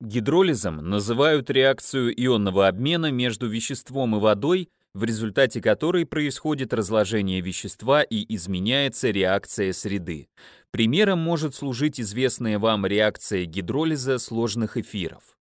Гидролизом называют реакцию ионного обмена между веществом и водой, в результате которой происходит разложение вещества и изменяется реакция среды. Примером может служить известная вам реакция гидролиза сложных эфиров.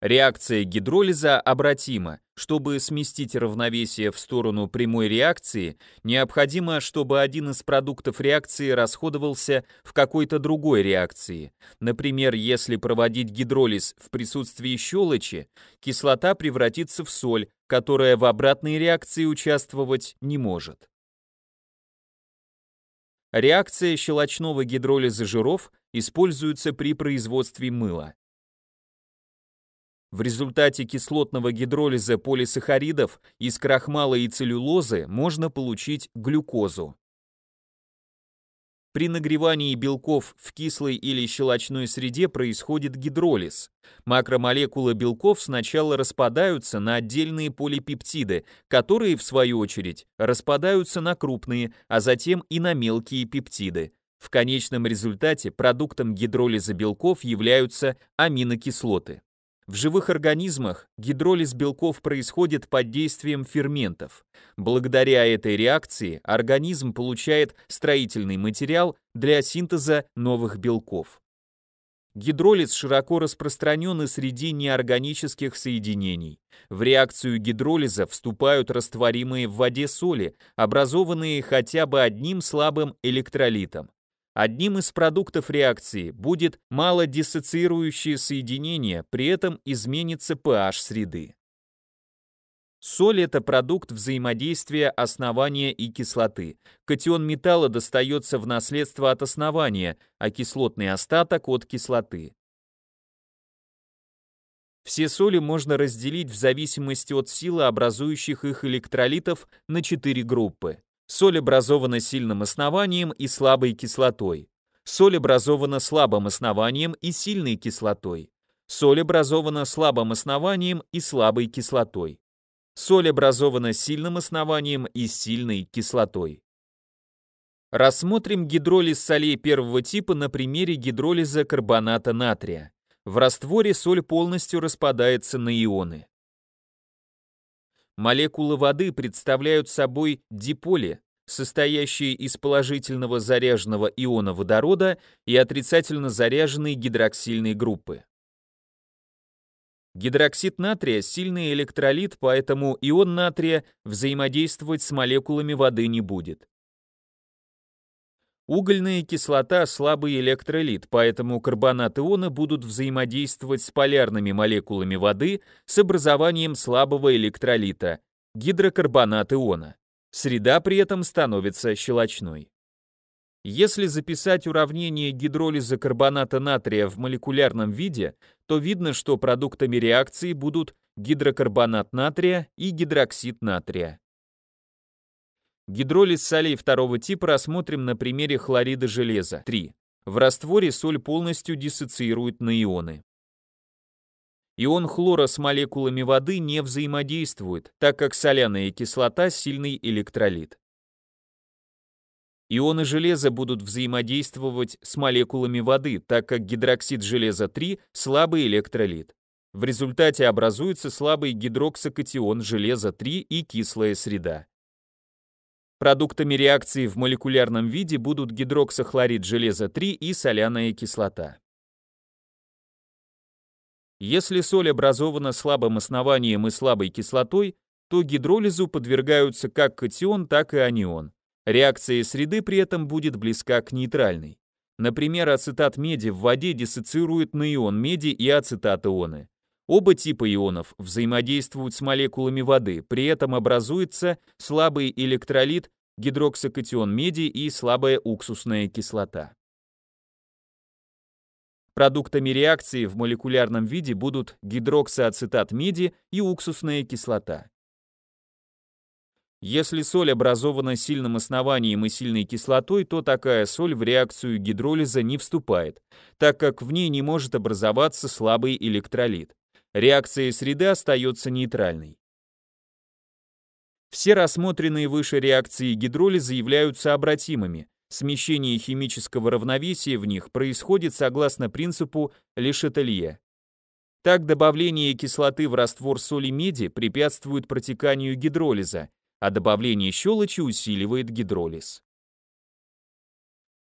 Реакция гидролиза обратима. Чтобы сместить равновесие в сторону прямой реакции, необходимо, чтобы один из продуктов реакции расходовался в какой-то другой реакции. Например, если проводить гидролиз в присутствии щелочи, кислота превратится в соль, которая в обратной реакции участвовать не может. Реакция щелочного гидролиза жиров используется при производстве мыла. В результате кислотного гидролиза полисахаридов из крахмала и целлюлозы можно получить глюкозу. При нагревании белков в кислой или щелочной среде происходит гидролиз. Макромолекулы белков сначала распадаются на отдельные полипептиды, которые, в свою очередь, распадаются на крупные, а затем и на мелкие пептиды. В конечном результате продуктом гидролиза белков являются аминокислоты. В живых организмах гидролиз белков происходит под действием ферментов. Благодаря этой реакции организм получает строительный материал для синтеза новых белков. Гидролиз широко распространен и среди неорганических соединений. В реакцию гидролиза вступают растворимые в воде соли, образованные хотя бы одним слабым электролитом. Одним из продуктов реакции будет малодиссоциирующее соединение, при этом изменится pH среды. Соль – это продукт взаимодействия основания и кислоты. Катион металла достается в наследство от основания, а кислотный остаток – от кислоты. Все соли можно разделить в зависимости от силы образующих их электролитов на четыре группы. Соль образована сильным основанием и слабой кислотой. Соль образована слабым основанием и сильной кислотой. Соль образована слабым основанием и слабой кислотой. Соль образована сильным основанием и сильной кислотой. Рассмотрим гидролиз солей первого типа на примере гидролиза карбоната натрия. В растворе соль полностью распадается на ионы. Молекулы воды представляют собой диполи, состоящие из положительного заряженного иона водорода и отрицательно заряженной гидроксильной группы. Гидроксид натрия – сильный электролит, поэтому ион натрия взаимодействовать с молекулами воды не будет. Угольная кислота – слабый электролит, поэтому карбонат иона будут взаимодействовать с полярными молекулами воды с образованием слабого электролита – гидрокарбонат иона. Среда при этом становится щелочной. Если записать уравнение гидролиза карбоната натрия в молекулярном виде, то видно, что продуктами реакции будут гидрокарбонат натрия и гидроксид натрия. Гидролиз солей второго типа рассмотрим на примере хлорида железа 3. В растворе соль полностью диссоциирует на ионы. Ион хлора с молекулами воды не взаимодействует, так как соляная кислота – сильный электролит. Ионы железа будут взаимодействовать с молекулами воды, так как гидроксид железа 3 – слабый электролит. В результате образуется слабый гидроксокатион железа 3 и кислая среда. Продуктами реакции в молекулярном виде будут гидроксохлорид железа-3 и соляная кислота. Если соль образована слабым основанием и слабой кислотой, то гидролизу подвергаются как катион, так и анион. Реакция среды при этом будет близка к нейтральной. Например, ацетат меди в воде диссоциирует на ион меди и ацетат ионы. Оба типа ионов взаимодействуют с молекулами воды, при этом образуется слабый электролит гидроксокатион меди и слабая уксусная кислота. Продуктами реакции в молекулярном виде будут гидроксоацетат меди и уксусная кислота. Если соль образована сильным основанием и сильной кислотой, то такая соль в реакцию гидролиза не вступает, так как в ней не может образоваться слабый электролит. Реакция среды остается нейтральной. Все рассмотренные выше реакции гидролиза являются обратимыми. Смещение химического равновесия в них происходит согласно принципу Лешетелье. Так добавление кислоты в раствор соли меди препятствует протеканию гидролиза, а добавление щелочи усиливает гидролиз.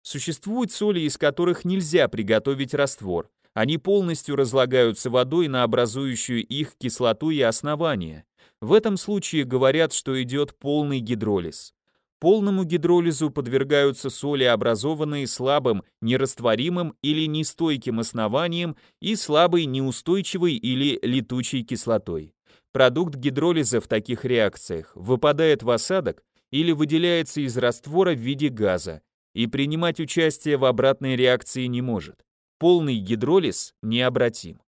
Существуют соли, из которых нельзя приготовить раствор. Они полностью разлагаются водой на образующую их кислоту и основание. В этом случае говорят, что идет полный гидролиз. Полному гидролизу подвергаются соли, образованные слабым, нерастворимым или нестойким основанием и слабой, неустойчивой или летучей кислотой. Продукт гидролиза в таких реакциях выпадает в осадок или выделяется из раствора в виде газа и принимать участие в обратной реакции не может. Полный гидролиз необратим.